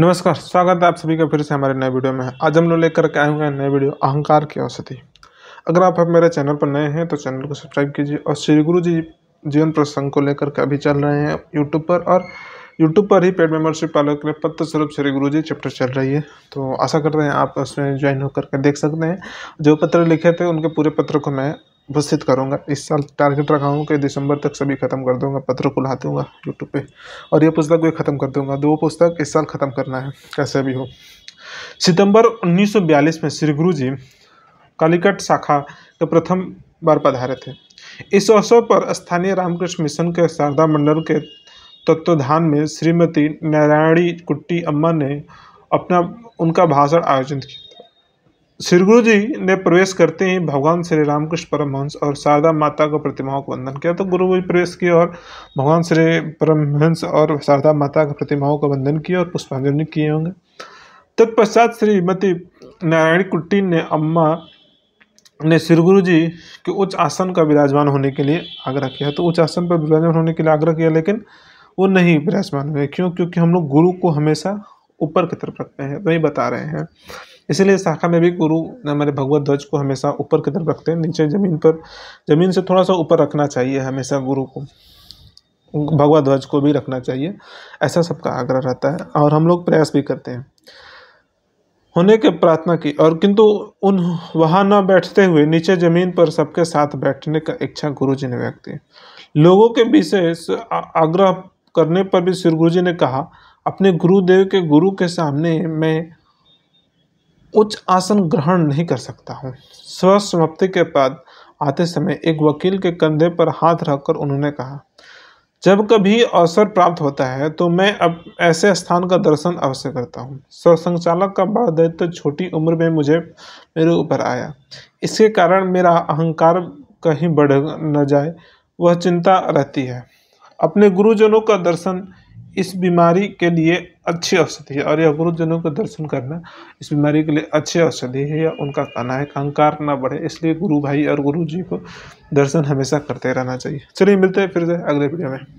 नमस्कार स्वागत है आप सभी का फिर से हमारे नए वीडियो में आज हम लोग लेकर के आए हुए हैं नए वीडियो अहंकार की औषधि अगर आप मेरे चैनल पर नए हैं तो चैनल को सब्सक्राइब कीजिए और श्री गुरु जी जीवन प्रसंग को लेकर के अभी चल रहे हैं यूट्यूब पर और यूट्यूब पर ही पेड मेम्बरशिप पालक के लिए पत्र स्वरूप श्री गुरु जी चैप्टर चल रही है तो आशा करते हैं आप उसमें ज्वाइन होकर के देख सकते हैं जो पत्र लिखे थे उनके पूरे पत्र को मैं उपस्थित करूँगा इस साल टारगेट रखा हूँ कि दिसंबर तक सभी ख़त्म कर दूँगा पत्र को ला दूँगा यूट्यूब पे और ये पुस्तक भी ख़त्म कर दूँगा दो पुस्तक इस साल ख़त्म करना है कैसे भी हो सितंबर 1942 में श्री गुरु जी कालीकट शाखा के प्रथम बार पधारे थे इस अवसर पर स्थानीय रामकृष्ण मिशन के शारदा मंडल के तत्वधान में श्रीमती नारायणी कुट्टी अम्मा ने अपना उनका भाषण आयोजित किया श्री गुरु जी ने प्रवेश करते ही भगवान श्री रामकृष्ण परमहंस और शारदा माता को प्रतिमाओं को वंदन किया तो गुरु जी प्रवेश किए और भगवान श्री परमहंस और शारदा माता की प्रतिमाओं को वंदन किया और पुष्पांजलि किए होंगे तत्पश्चात श्रीमती नारायण कुट्टी ने अम्मा ने श्री गुरु जी के उच्च आसन का विराजमान होने के लिए आग्रह किया तो उच्च आसन पर विराजमान होने के लिए आग्रह किया लेकिन वो नहीं विराजमान हुए क्यों क्योंकि हम लोग गुरु को हमेशा ऊपर की तरफ रखते हैं वही बता रहे हैं इसलिए शाखा में भी गुरु हमारे भगवत ध्वज को हमेशा ऊपर की तरफ रखते हैं नीचे ज़मीन पर ज़मीन से थोड़ा सा ऊपर रखना चाहिए हमेशा गुरु को भगवत ध्वज को भी रखना चाहिए ऐसा सबका आग्रह रहता है और हम लोग प्रयास भी करते हैं होने के प्रार्थना की और किंतु उन वहाँ न बैठते हुए नीचे ज़मीन पर सबके साथ बैठने का इच्छा गुरु जी ने व्यक्त की लोगों के विशेष आग्रह करने पर भी श्री गुरु जी ने कहा अपने गुरुदेव के गुरु के सामने मैं उच्च आसन ग्रहण नहीं कर सकता हूँ स्व समाप्ति के बाद आते समय एक वकील के कंधे पर हाथ रखकर उन्होंने कहा जब कभी अवसर प्राप्त होता है तो मैं अब ऐसे स्थान का दर्शन अवश्य करता हूँ स्वसंचालक का बड़ा दायित्व तो छोटी उम्र में मुझे मेरे ऊपर आया इसके कारण मेरा अहंकार कहीं बढ़ न जाए वह चिंता रहती है अपने गुरुजनों का दर्शन इस बीमारी के लिए अच्छी औषधि है और यह गुरुजनों के दर्शन करना इस बीमारी के लिए अच्छी औषधि है या उनका कहना है कि अहंकार ना बढ़े इसलिए गुरु भाई और गुरु जी को दर्शन हमेशा करते रहना चाहिए चलिए मिलते हैं फिर से अगले वीडियो में